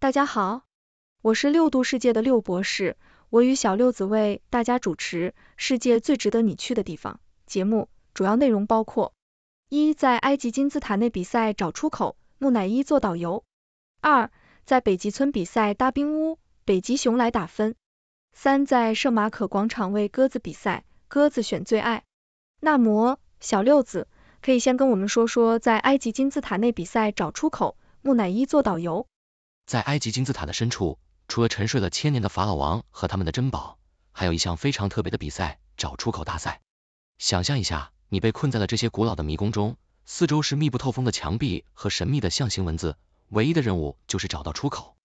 大家好，我是六度世界的六博士，我与小六子为大家主持《世界最值得你去的地方》节目，主要内容包括：一、在埃及金字塔内比赛找出口，木乃伊做导游；二、在北极村比赛搭冰屋，北极熊来打分；三、在圣马可广场为鸽子比赛，鸽子选最爱。那么，小六子可以先跟我们说说，在埃及金字塔内比赛找出口，木乃伊做导游。在埃及金字塔的深处，除了沉睡了千年的法老王和他们的珍宝，还有一项非常特别的比赛——找出口大赛。想象一下，你被困在了这些古老的迷宫中，四周是密不透风的墙壁和神秘的象形文字，唯一的任务就是找到出口。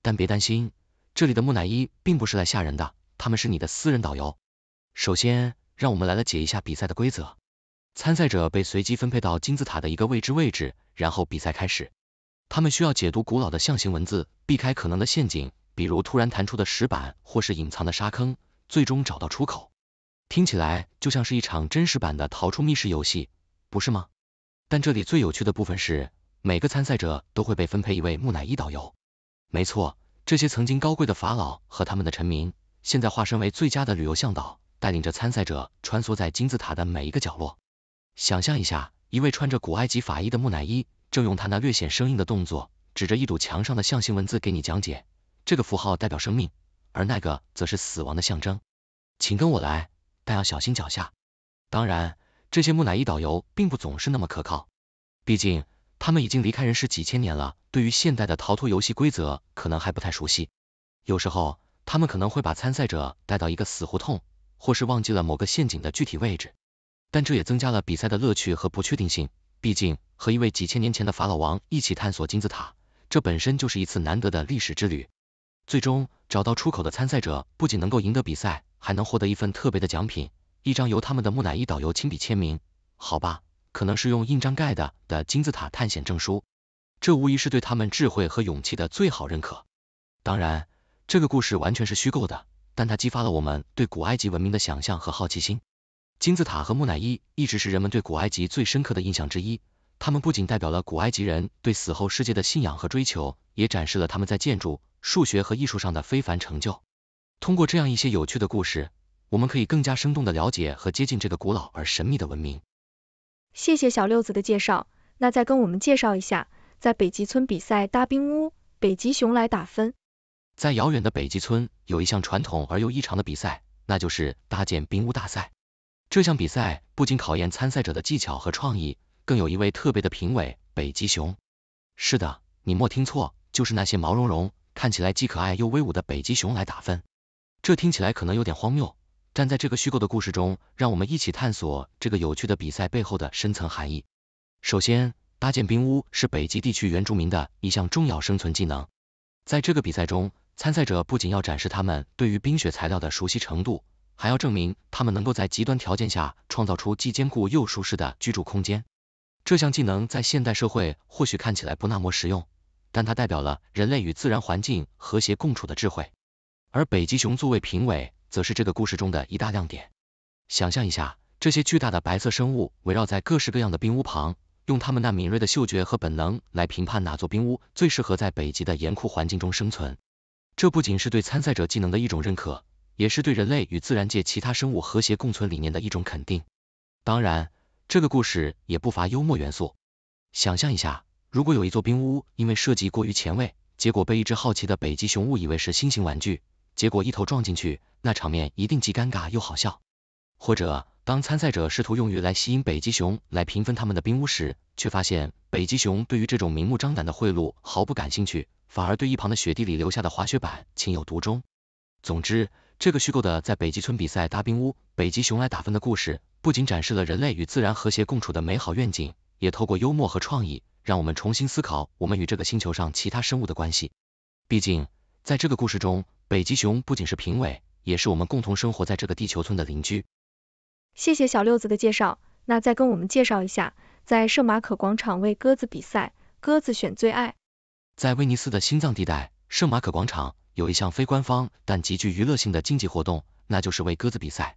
但别担心，这里的木乃伊并不是来吓人的，他们是你的私人导游。首先，让我们来了解一下比赛的规则。参赛者被随机分配到金字塔的一个未知位置，然后比赛开始。他们需要解读古老的象形文字，避开可能的陷阱，比如突然弹出的石板或是隐藏的沙坑，最终找到出口。听起来就像是一场真实版的逃出密室游戏，不是吗？但这里最有趣的部分是，每个参赛者都会被分配一位木乃伊导游。没错，这些曾经高贵的法老和他们的臣民，现在化身为最佳的旅游向导，带领着参赛者穿梭在金字塔的每一个角落。想象一下，一位穿着古埃及法衣的木乃伊。正用他那略显生硬的动作，指着一堵墙上的象形文字给你讲解，这个符号代表生命，而那个则是死亡的象征。请跟我来，但要小心脚下。当然，这些木乃伊导游并不总是那么可靠，毕竟他们已经离开人世几千年了，对于现代的逃脱游戏规则可能还不太熟悉。有时候，他们可能会把参赛者带到一个死胡同，或是忘记了某个陷阱的具体位置。但这也增加了比赛的乐趣和不确定性。毕竟和一位几千年前的法老王一起探索金字塔，这本身就是一次难得的历史之旅。最终找到出口的参赛者不仅能够赢得比赛，还能获得一份特别的奖品——一张由他们的木乃伊导游亲笔签名，好吧，可能是用印章盖的的金字塔探险证书。这无疑是对他们智慧和勇气的最好认可。当然，这个故事完全是虚构的，但它激发了我们对古埃及文明的想象和好奇心。金字塔和木乃伊一直是人们对古埃及最深刻的印象之一。他们不仅代表了古埃及人对死后世界的信仰和追求，也展示了他们在建筑、数学和艺术上的非凡成就。通过这样一些有趣的故事，我们可以更加生动的了解和接近这个古老而神秘的文明。谢谢小六子的介绍，那再跟我们介绍一下，在北极村比赛搭冰屋，北极熊来打分。在遥远的北极村，有一项传统而又异常的比赛，那就是搭建冰屋大赛。这项比赛不仅考验参赛者的技巧和创意，更有一位特别的评委——北极熊。是的，你莫听错，就是那些毛茸茸、看起来既可爱又威武的北极熊来打分。这听起来可能有点荒谬，站在这个虚构的故事中，让我们一起探索这个有趣的比赛背后的深层含义。首先，搭建冰屋是北极地区原住民的一项重要生存技能。在这个比赛中，参赛者不仅要展示他们对于冰雪材料的熟悉程度。还要证明他们能够在极端条件下创造出既坚固又舒适的居住空间。这项技能在现代社会或许看起来不那么实用，但它代表了人类与自然环境和谐共处的智慧。而北极熊作为评委，则是这个故事中的一大亮点。想象一下，这些巨大的白色生物围绕在各式各样的冰屋旁，用它们那敏锐的嗅觉和本能来评判哪座冰屋最适合在北极的严酷环境中生存。这不仅是对参赛者技能的一种认可。也是对人类与自然界其他生物和谐共存理念的一种肯定。当然，这个故事也不乏幽默元素。想象一下，如果有一座冰屋因为设计过于前卫，结果被一只好奇的北极熊误以为是新型玩具，结果一头撞进去，那场面一定既尴尬又好笑。或者，当参赛者试图用鱼来吸引北极熊来平分他们的冰屋时，却发现北极熊对于这种明目张胆的贿赂毫不感兴趣，反而对一旁的雪地里留下的滑雪板情有独钟。总之。这个虚构的在北极村比赛搭冰屋，北极熊来打分的故事，不仅展示了人类与自然和谐共处的美好愿景，也透过幽默和创意，让我们重新思考我们与这个星球上其他生物的关系。毕竟，在这个故事中，北极熊不仅是评委，也是我们共同生活在这个地球村的邻居。谢谢小六子的介绍，那再跟我们介绍一下，在圣马可广场为鸽子比赛，鸽子选最爱。在威尼斯的心脏地带，圣马可广场。有一项非官方但极具娱乐性的竞技活动，那就是喂鸽子比赛。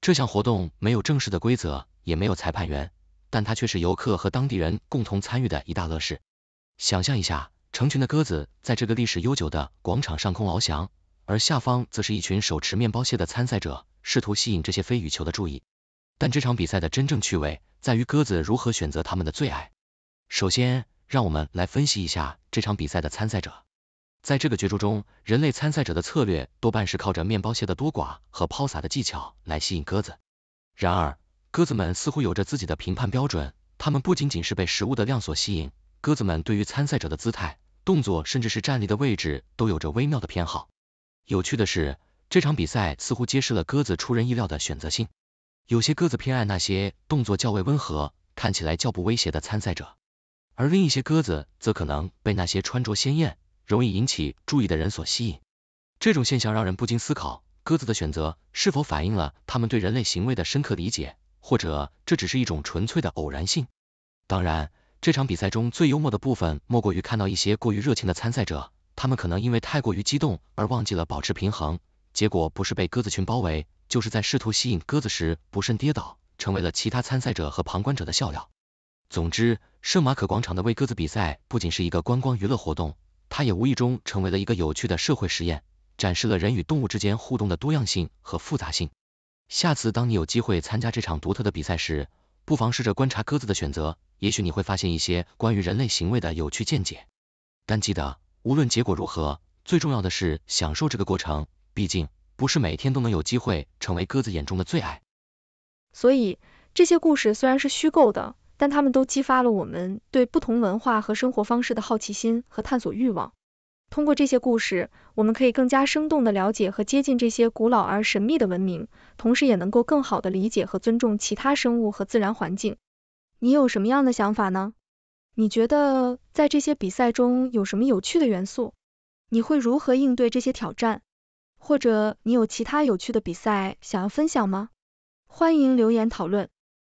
这项活动没有正式的规则，也没有裁判员，但它却是游客和当地人共同参与的一大乐事。想象一下，成群的鸽子在这个历史悠久的广场上空翱翔，而下方则是一群手持面包屑的参赛者，试图吸引这些飞羽球的注意。但这场比赛的真正趣味在于鸽子如何选择他们的最爱。首先，让我们来分析一下这场比赛的参赛者。在这个角逐中，人类参赛者的策略多半是靠着面包屑的多寡和抛洒的技巧来吸引鸽子。然而，鸽子们似乎有着自己的评判标准，它们不仅仅是被食物的量所吸引，鸽子们对于参赛者的姿态、动作，甚至是站立的位置都有着微妙的偏好。有趣的是，这场比赛似乎揭示了鸽子出人意料的选择性。有些鸽子偏爱那些动作较为温和、看起来较不威胁的参赛者，而另一些鸽子则可能被那些穿着鲜艳。容易引起注意的人所吸引，这种现象让人不禁思考，鸽子的选择是否反映了他们对人类行为的深刻理解，或者这只是一种纯粹的偶然性？当然，这场比赛中最幽默的部分莫过于看到一些过于热情的参赛者，他们可能因为太过于激动而忘记了保持平衡，结果不是被鸽子群包围，就是在试图吸引鸽子时不慎跌倒，成为了其他参赛者和旁观者的笑料。总之，圣马可广场的喂鸽子比赛不仅是一个观光娱乐活动。它也无意中成为了一个有趣的社会实验，展示了人与动物之间互动的多样性和复杂性。下次当你有机会参加这场独特的比赛时，不妨试着观察鸽子的选择，也许你会发现一些关于人类行为的有趣见解。但记得，无论结果如何，最重要的是享受这个过程，毕竟不是每天都能有机会成为鸽子眼中的最爱。所以，这些故事虽然是虚构的。但他们都激发了我们对不同文化和生活方式的好奇心和探索欲望。通过这些故事，我们可以更加生动的了解和接近这些古老而神秘的文明，同时也能够更好的理解和尊重其他生物和自然环境。你有什么样的想法呢？你觉得在这些比赛中有什么有趣的元素？你会如何应对这些挑战？或者你有其他有趣的比赛想要分享吗？欢迎留言讨论。